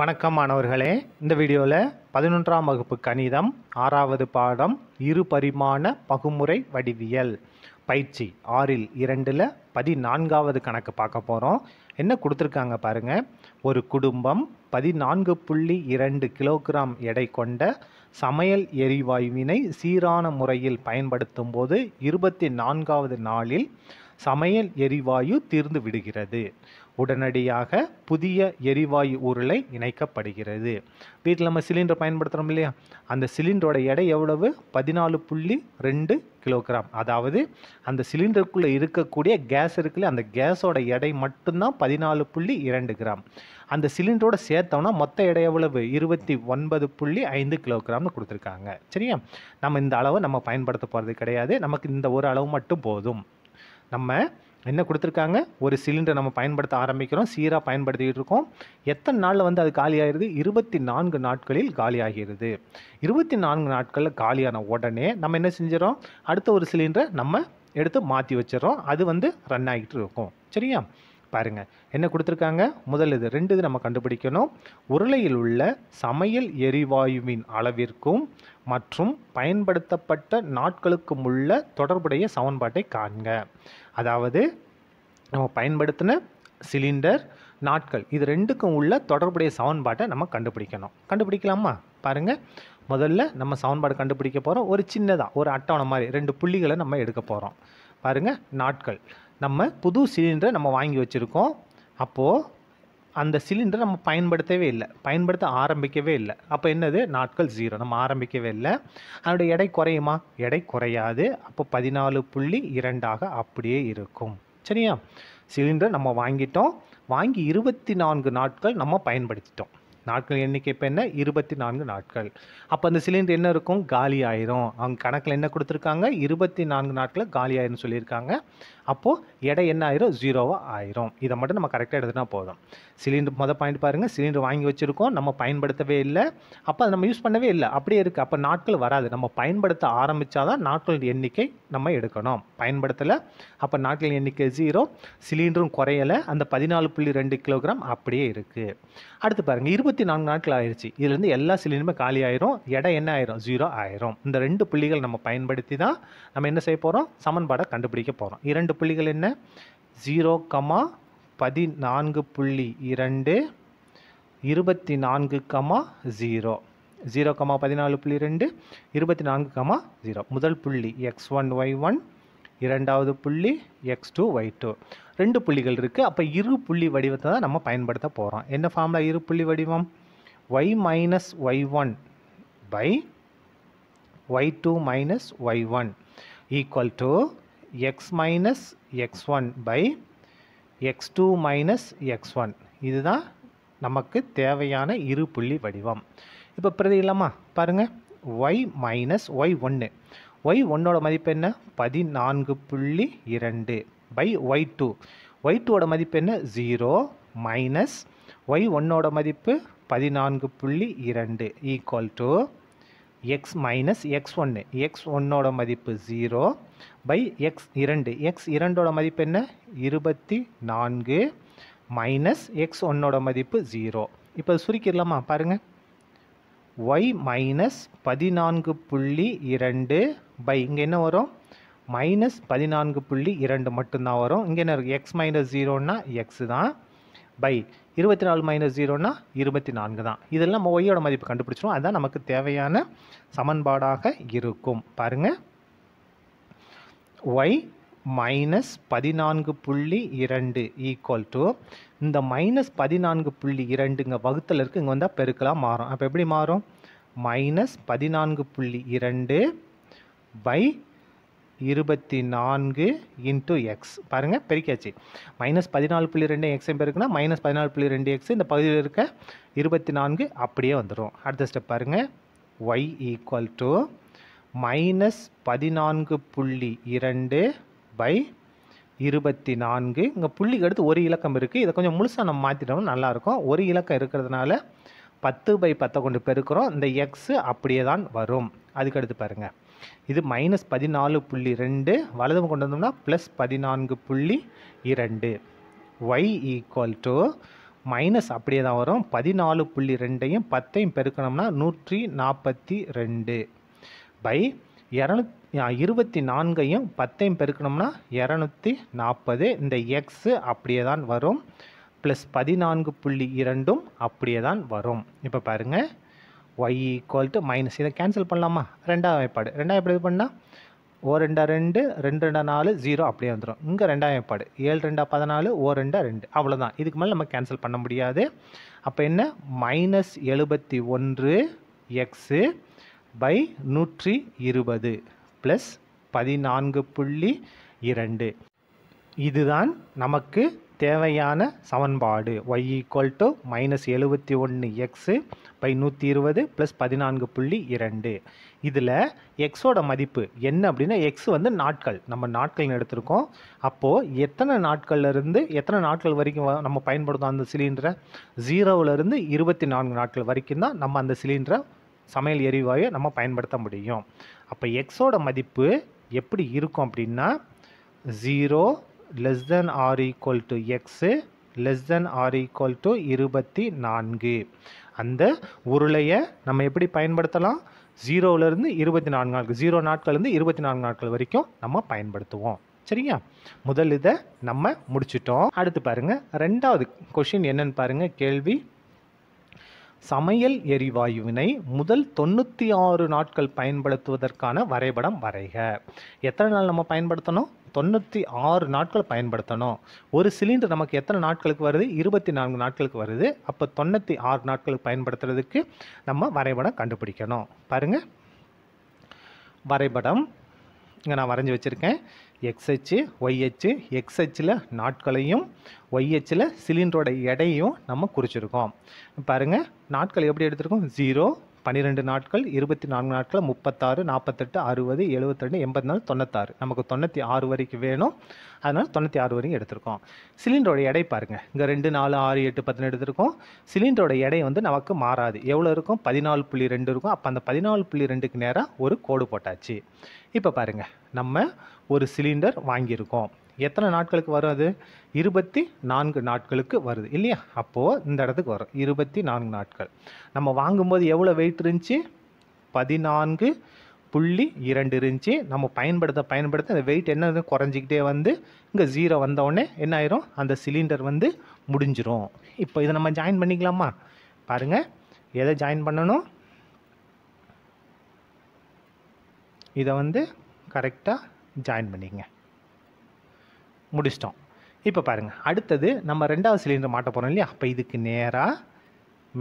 வணக்கம் மாணவர்களே இந்த வீடியோவில் பதினொன்றாம் வகுப்பு கணிதம் ஆறாவது பாடம் இரு பரிமாண பகுமுறை வடிவியல் பயிற்சி ஆறில் இரண்டில் பதினான்காவது கணக்கு பார்க்க போகிறோம் என்ன கொடுத்துருக்காங்க பாருங்கள் ஒரு குடும்பம் பதினான்கு புள்ளி இரண்டு கிலோகிராம் எடை கொண்ட சமையல் எரிவாயுவினை சீரான முறையில் பயன்படுத்தும் போது இருபத்தி நான்காவது நாளில் சமையல் எரிவாயு தீர்ந்து விடுகிறது உடனடியாக புதிய எரிவாயு உருளை இணைக்கப்படுகிறது வீட்டில் நம்ம சிலிண்டர் பயன்படுத்துகிறோம் இல்லையா அந்த சிலிண்டரோட எடை எவ்வளவு பதினாலு புள்ளி ரெண்டு கிலோகிராம் அதாவது அந்த சிலிண்டருக்குள்ளே இருக்கக்கூடிய கேஸ் இருக்குல்ல அந்த கேஸோட எடை மட்டும்தான் பதினாலு புள்ளி இரண்டு கிராம் அந்த சிலிண்டரோட சேர்த்தோம்னா மொத்த எடை எவ்வளவு இருபத்தி ஒன்பது புள்ளி ஐந்து கிலோகிராம்னு கொடுத்துருக்காங்க சரியா நம்ம இந்த அளவு நம்ம பயன்படுத்த போகிறது கிடையாது நமக்கு இந்த ஒரு அளவு மட்டும் போதும் நம்ம என்ன கொடுத்துருக்காங்க ஒரு சிலிண்டரை நம்ம பயன்படுத்த ஆரம்பிக்கிறோம் சீராக பயன்படுத்திக்கிட்டு இருக்கோம் எத்தனை நாளில் வந்து அது காலி ஆகிடுது இருபத்தி நான்கு நாட்களில் காலி இருபத்தி நான்கு நாட்களில் காலியான உடனே நம்ம என்ன செஞ்சிடறோம் அடுத்த ஒரு சிலிண்டரை நம்ம எடுத்து மாற்றி வச்சிடறோம் அது வந்து ரன் ஆகிட்டு இருக்கும் சரியா பாருங்கள் என்ன கொடுத்துருக்காங்க முதல் இது ரெண்டு இது நம்ம கண்டுபிடிக்கணும் உருளையில் உள்ள சமையல் எரிவாயுவின் அளவிற்கும் மற்றும் பயன்படுத்தப்பட்ட நாட்களுக்கும் உள்ள தொடர்புடைய சமன்பாட்டை காண்க அதாவது நம்ம பயன்படுத்தின சிலிண்டர் நாட்கள் இது ரெண்டுக்கும் உள்ள தொடர்புடைய சவுன்பாட்டை நம்ம கண்டுபிடிக்கணும் கண்டுபிடிக்கலாமா பாருங்கள் முதல்ல நம்ம சவுன்பாடு கண்டுபிடிக்க போகிறோம் ஒரு சின்னதாக ஒரு அட்டவணை மாதிரி ரெண்டு புள்ளிகளை நம்ம எடுக்க போகிறோம் பாருங்கள் நாட்கள் நம்ம புது சிலிண்டரை நம்ம வாங்கி வச்சுருக்கோம் அப்போது அந்த சிலிண்டர் நம்ம பயன்படுத்தவே இல்லை பயன்படுத்த ஆரம்பிக்கவே இல்லை அப்போ என்னது நாட்கள் ஜீரோ நம்ம ஆரம்பிக்கவே இல்லை அதனுடைய எடை குறையுமா எடை குறையாது அப்போ பதினாலு புள்ளி இரண்டாக அப்படியே இருக்கும் சரியா சிலிண்டர் நம்ம வாங்கிட்டோம் வாங்கி இருபத்தி நான்கு நாட்கள் நம்ம பயன்படுத்திட்டோம் நாட்கள் எண்ணிக்கை இப்போ என்ன இருபத்தி நான்கு நாட்கள் அப்போ அந்த சிலிண்டர் என்ன இருக்கும் காலி ஆயிரும் அவங்க கணக்கில் என்ன கொடுத்துருக்காங்க இருபத்தி நான்கு நாட்களில் காலி ஆயிரும் சொல்லியிருக்காங்க அப்போது எடை என்ன ஆயிரும் ஜீரோவாக ஆயிரும் இதை மட்டும் நம்ம கரெக்டாக எடுத்துனா போதும் சிலிண்டர் மொதல் பாயிண்ட் பாருங்கள் சிலிண்டர் வாங்கி வச்சுருக்கோம் நம்ம பயன்படுத்தவே இல்லை அப்போ அதை நம்ம யூஸ் பண்ணவே இல்லை அப்படியே இருக்குது அப்போ நாட்கள் வராது நம்ம பயன்படுத்த தான் நாட்கள் எண்ணிக்கை நம்ம எடுக்கணும் பயன்படுத்தலை அப்போ நாட்கள் எண்ணிக்கை ஜீரோ சிலிண்டரும் குறையலை அந்த பதினாலு புள்ளி ரெண்டு கிலோகிராம் அப்படியே இருக்குது அடுத்து பாருங்கள் இருபத்தி இருபத்தி நான்கு நாட்கள் ஆயிடுச்சு இதுலேருந்து எல்லா சிலிண்டருமே காலி ஆயிரும் இடம் என்ன ஆயிரும் ஜீரோ ஆயிரும் இந்த ரெண்டு புள்ளிகள் நம்ம பயன்படுத்தி தான் நம்ம என்ன செய்ய போகிறோம் சமன்பாடை கண்டுபிடிக்க போகிறோம் இரண்டு புள்ளிகள் என்ன ஜீரோ கமா பதினான்கு புள்ளி இரண்டு இருபத்தி நான்கு கமா ஜீரோ ஜீரோ கமா பதினாலு புள்ளி ரெண்டு இருபத்தி நான்கு கமா ஜீரோ முதல் புள்ளி எக்ஸ் ஒன் ஒய் ஒன் இரண்டாவது புள்ளி எக்ஸ் டூ ஒய் டூ ரெண்டு புள்ளிகள் இருக்குது அப்போ இரு புள்ளி வடிவத்தை தான் நம்ம பயன்படுத்த போகிறோம் என்ன ஃபார்மில் இரு புள்ளி வடிவம் y minus y one by y two minus y one equal to x minus x one by x two minus x one இதுதான் நமக்கு தேவையான இரு புள்ளி வடிவம் இப்போ பிரதி இல்லாமா பாருங்கள் ஒய் மைனஸ் ஒய் ஒன்று ஒய் ஒன்னோட மதிப்பு என்ன பதினான்கு புள்ளி இரண்டு பை ஒய் டூ ஒய் டூவோட மதிப்பு என்ன ஜீரோ மைனஸ் ஒய் ஒன்னோட மதிப்பு பதினான்கு புள்ளி இரண்டு equal to x minus x ஒன்று எக்ஸ் ஒன்னோட மதிப்பு ஜீரோ பை எக்ஸ் இரண்டு எக்ஸ் இரண்டோட மதிப்பு என்ன இருபத்தி நான்கு மைனஸ் எக்ஸ் ஒன்னோட மதிப்பு ஜீரோ இப்போ சுருக்கிடலாமா பாருங்கள் ஒய் மைனஸ் பதினான்கு புள்ளி இரண்டு பை இங்கே என்ன வரும் மைனஸ் பதினான்கு புள்ளி இரண்டு மட்டும்தான் வரும் இங்கே என்ன இருக்குது எக்ஸ் மைனஸ் ஜீரோன்னா எக்ஸ் தான் பை இருபத்தி நாலு மைனஸ் ஜீரோனா இருபத்தி நான்கு தான் இதெல்லாம் நம்ம ஒய்யோட மதிப்பு கண்டுபிடிச்சிடும் அதுதான் நமக்கு தேவையான சமன்பாடாக இருக்கும் பாருங்கள் ஒய் மைனஸ் பதினான்கு புள்ளி இரண்டு ஈக்குவல் டு இந்த மைனஸ் பதினான்கு புள்ளி இரண்டுங்க வகுத்தில் இருக்குது இங்கே வந்தால் பெருக்கலாம் மாறும் அப்போ எப்படி மாறும் மைனஸ் பதினான்கு புள்ளி இரண்டு பை இருபத்தி நான்கு இன்ட்டு எக்ஸ் பாருங்கள் பெருக்கியாச்சு மைனஸ் பதினாலு புள்ளி ரெண்டு எக்ஸையும் பெருக்குன்னா மைனஸ் பதினாலு புள்ளி ரெண்டு எக்ஸ் இந்த பகுதியில் இருக்க இருபத்தி நான்கு அப்படியே வந்துடும் அடுத்த ஸ்டெப் பாருங்கள் ஒய் ஈக்குவல் டு மைனஸ் பதினான்கு புள்ளி இரண்டு பை இருபத்தி நான்கு இங்கே புள்ளிக்கு அடுத்து ஒரு இலக்கம் இருக்குது இதை கொஞ்சம் முழுசாக நம்ம மாற்றிட்டோம்னா நல்லாயிருக்கும் ஒரு இலக்கம் இருக்கிறதுனால பத்து பை பத்தை கொண்டு பெருக்கிறோம் இந்த எக்ஸு அப்படியே தான் வரும் அதுக்கடுத்து பாருங்கள் இது மைனஸ் பதினாலு புள்ளி ரெண்டு வலதும் கொண்டு வந்தோம்னா ப்ளஸ் பதினான்கு புள்ளி இரண்டு ஒய் ஈக்குவல் டு மைனஸ் அப்படியே தான் வரும் பதினாலு புள்ளி ரெண்டையும் பத்தையும் பெருக்கணும்னா நூற்றி நாற்பத்தி ரெண்டு பை இரநூத் இருபத்தி நான்கையும் பத்தையும் பெருக்கணும்னா இரநூத்தி நாற்பது இந்த எக்ஸு அப்படியே தான் வரும் ப்ளஸ் பதினான்கு புள்ளி இரண்டும் அப்படியே தான் வரும் இப்போ பாருங்கள் ஒய் ஈக்குவல் டு மைனஸ் இதை கேன்சல் பண்ணலாமா ரெண்டாம் வாய்ப்பாடு ரெண்டாம் எப்படி இது பண்ணால் ஓ ரெண்டா ரெண்டு ரெண்டு ரெண்டா நாலு ஜீரோ அப்படியே வந்துடும் இங்கே ரெண்டாம் வாய்ப்பாடு ஏழு ரெண்டா பதினாலு ஓ ரெண்டா ரெண்டு அவ்வளோதான் இதுக்கு மேலே நம்ம கேன்சல் பண்ண முடியாது அப்போ என்ன மைனஸ் எழுபத்தி ஒன்று எக்ஸு பை நூற்றி இருபது ப்ளஸ் பதினான்கு புள்ளி இரண்டு இதுதான் நமக்கு தேவையான சமன்பாடு ஒய் ஈக்குவல் டு மைனஸ் எழுபத்தி ஒன்று எக்ஸு பை நூற்றி இருபது ப்ளஸ் பதினான்கு புள்ளி இரண்டு இதில் எக்ஸோட மதிப்பு என்ன அப்படின்னா எக்ஸ் வந்து நாட்கள் நம்ம நாட்கள் எடுத்திருக்கோம் அப்போது எத்தனை நாட்கள்லேருந்து எத்தனை நாட்கள் வரைக்கும் நம்ம பயன்படுத்தும் அந்த சிலிண்டரை ஜீரோவிலேருந்து இருபத்தி நான்கு நாட்கள் வரைக்கும் தான் நம்ம அந்த சிலிண்டரை சமையல் எரிவாயை நம்ம பயன்படுத்த முடியும் அப்போ எக்ஸோட மதிப்பு எப்படி இருக்கும் அப்படின்னா zero less than or equal to x less than or equal to இருபத்தி நான்கு அந்த உருளையை நம்ம எப்படி பயன்படுத்தலாம் ஜீரோவிலேருந்து இருபத்தி நான்கு நாட்கள் ஜீரோ நாட்கள்லேருந்து இருபத்தி நான்கு நாட்கள் வரைக்கும் நம்ம பயன்படுத்துவோம் சரியா முதல் இதை நம்ம முடிச்சிட்டோம் அடுத்து பாருங்கள் ரெண்டாவது கொஷின் என்னன்னு பாருங்கள் கேள்வி சமையல் எரிவாயுவினை முதல் தொண்ணூற்றி ஆறு நாட்கள் பயன்படுத்துவதற்கான வரைபடம் வரைக எத்தனை நாள் நம்ம பயன்படுத்தணும் தொண்ணூற்றி ஆறு நாட்கள் பயன்படுத்தணும் ஒரு சிலிண்டர் நமக்கு எத்தனை நாட்களுக்கு வருது இருபத்தி நான்கு நாட்களுக்கு வருது அப்போ தொண்ணூற்றி ஆறு நாட்களுக்கு பயன்படுத்துறதுக்கு நம்ம வரைபடம் கண்டுபிடிக்கணும் பாருங்கள் வரைபடம் இங்கே நான் வரைஞ்சி வச்சுருக்கேன் எக்ஸ் அச்சு ஒய் அச்சு எக்ஸ் அச்சில் நாட்களையும் ஒய் அச்சில் சிலிண்டரோட எடையும் நம்ம குறிச்சிருக்கோம் பாருங்கள் நாட்கள் எப்படி எடுத்திருக்கோம் ஜீரோ பன்னிரெண்டு நாட்கள் இருபத்தி நான்கு நாட்கள் முப்பத்தாறு நாற்பத்தெட்டு அறுபது எழுபத்தி ரெண்டு எண்பத்தி நாலு தொண்ணூத்தாறு நமக்கு தொண்ணூற்றி ஆறு வரைக்கும் வேணும் அதனால் தொண்ணூற்றி ஆறு வரைக்கும் எடுத்திருக்கோம் சிலிண்டரோட எடை பாருங்கள் இங்கே ரெண்டு நாலு ஆறு எட்டு பத்துன்னு எடுத்திருக்கோம் சிலிண்டரோட எடை வந்து நமக்கு மாறாது எவ்வளோ இருக்கும் பதினாலு புள்ளி ரெண்டு இருக்கும் அப்போ அந்த பதினாலு புள்ளி ரெண்டுக்கு நேராக ஒரு கோடு போட்டாச்சு இப்போ பாருங்கள் நம்ம ஒரு சிலிண்டர் வாங்கியிருக்கோம் எத்தனை நாட்களுக்கு வரும் அது இருபத்தி நான்கு நாட்களுக்கு வருது இல்லையா அப்போது இந்த இடத்துக்கு வரும் இருபத்தி நான்கு நாட்கள் நம்ம வாங்கும்போது எவ்வளோ வெயிட் இருந்துச்சு பதினான்கு புள்ளி இரண்டு இருந்துச்சு நம்ம பயன்படுத்த பயன்படுத்த அந்த வெயிட் என்ன குறைஞ்சிக்கிட்டே வந்து இங்கே ஜீரோ வந்தவுடனே என்ன ஆயிரும் அந்த சிலிண்டர் வந்து முடிஞ்சிரும் இப்போ இதை நம்ம ஜாயின் பண்ணிக்கலாமா பாருங்க எதை ஜாயின் பண்ணணும் இதை வந்து கரெக்டாக ஜாயின் பண்ணிக்கங்க முடிச்சிட்டோம் இப்போ பாருங்கள் அடுத்தது நம்ம ரெண்டாவது சிலிண்டர் மாட்ட போகிறோம் இல்லையா அப்போ இதுக்கு நேராக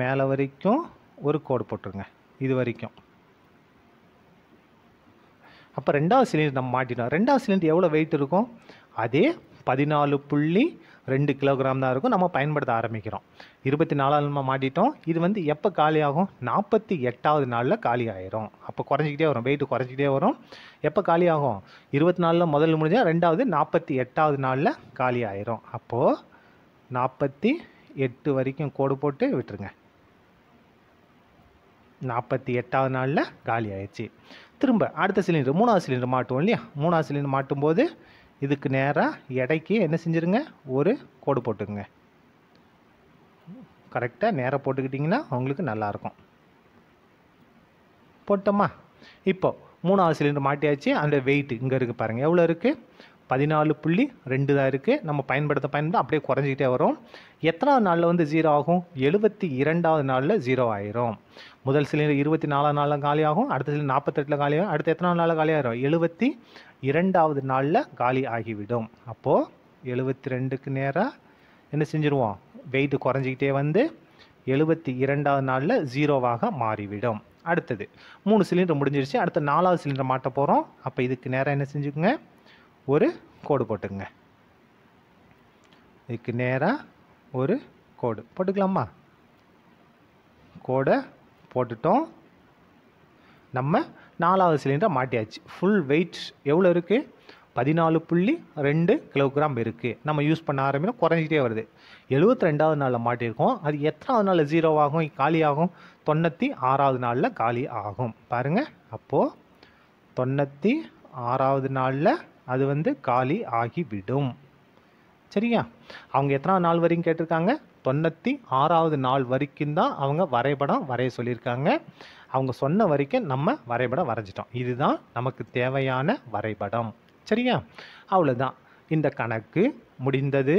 மேலே வரைக்கும் ஒரு கோடு போட்டுருங்க இது வரைக்கும் அப்போ ரெண்டாவது சிலிண்டர் நம்ம மாட்டிட்டோம் ரெண்டாவது சிலிண்டர் எவ்வளோ வெயிட் இருக்கும் அதே பதினாலு புள்ளி ரெண்டு கிலோகிராம் தான் இருக்கும் நம்ம பயன்படுத்த ஆரம்பிக்கிறோம் இருபத்தி நாலாவது நம்ம மாட்டிட்டோம் இது வந்து எப்போ காலியாகும் நாற்பத்தி எட்டாவது நாளில் காலி ஆயிரும் அப்போ குறைஞ்சிக்கிட்டே வரும் வெயிட் குறைஞ்சிக்கிட்டே வரும் எப்போ காலி ஆகும் இருபத்தி நாலில் முதல் முடிஞ்சால் ரெண்டாவது நாற்பத்தி எட்டாவது நாளில் காலி ஆயிரும் அப்போது நாற்பத்தி எட்டு வரைக்கும் கோடு போட்டு விட்டுருங்க நாற்பத்தி எட்டாவது நாளில் காலி ஆயிடுச்சு திரும்ப அடுத்த சிலிண்டர் மூணாவது சிலிண்டர் மாட்டுவோம் இல்லையா மூணாவது சிலிண்டர் மாட்டும்போது இதுக்கு நேராக எடைக்கு என்ன செஞ்சுருங்க ஒரு கோடு போட்டுக்குங்க கரெக்டாக நேராக போட்டுக்கிட்டிங்கன்னா உங்களுக்கு நல்லாயிருக்கும் போட்டோமா இப்போ மூணாவது சிலிண்டர் மாட்டியாச்சு அந்த வெயிட் இங்கே இருக்குது பாருங்கள் எவ்வளோ இருக்குது பதினாலு புள்ளி ரெண்டு தான் இருக்குது நம்ம பயன்படுத்த பயன்படுத்த அப்படியே குறைஞ்சிக்கிட்டே வரும் எத்தனாவது நாளில் வந்து ஜீரோ ஆகும் எழுபத்தி இரண்டாவது நாளில் ஜீரோ ஆயிரும் முதல் சிலிண்டர் இருபத்தி நாலாவது நாளில் காலியாகும் அடுத்த சிலிண்டர் நாற்பத்தெட்டில் காலியாகும் அடுத்த எத்தனாவது நாளில் காலியாகிடும் எழுபத்தி இரண்டாவது நாளில் காலி ஆகிவிடும் அப்போது எழுபத்தி ரெண்டுக்கு நேராக என்ன செஞ்சுருவோம் வெயிட் குறைஞ்சிக்கிட்டே வந்து எழுபத்தி இரண்டாவது நாளில் ஜீரோவாக மாறிவிடும் அடுத்தது மூணு சிலிண்டர் முடிஞ்சிருச்சு அடுத்த நாலாவது சிலிண்டர் மாட்ட போகிறோம் அப்போ இதுக்கு நேராக என்ன செஞ்சுக்கோங்க ஒரு கோடு போட்டுங்க இதுக்கு நேராக ஒரு கோடு போட்டுக்கலாமா கோடை போட்டுட்டோம் நம்ம நாலாவது சிலிண்டர் மாட்டியாச்சு ஃபுல் வெயிட் எவ்வளோ இருக்குது பதினாலு புள்ளி ரெண்டு கிலோகிராம் இருக்குது நம்ம யூஸ் பண்ண ஆரம்பினா குறைஞ்சிட்டே வருது எழுபத்தி ரெண்டாவது நாளில் மாட்டியிருக்கோம் அது எத்தனாவது நாளில் ஜீரோ ஆகும் காலி ஆகும் தொண்ணூற்றி ஆறாவது நாளில் காலி ஆகும் பாருங்கள் அப்போது தொண்ணூற்றி ஆறாவது நாளில் அது வந்து காலி ஆகிவிடும் சரியா அவங்க எத்தனாவது நாள் வரைக்கும் கேட்டிருக்காங்க தொண்ணூற்றி ஆறாவது நாள் வரைக்கும் தான் அவங்க வரைபடம் வரைய சொல்லியிருக்காங்க அவங்க சொன்ன வரைக்கும் நம்ம வரைபடம் வரைஞ்சிட்டோம் இதுதான் நமக்கு தேவையான வரைபடம் சரியா அவ்வளோதான் இந்த கணக்கு முடிந்தது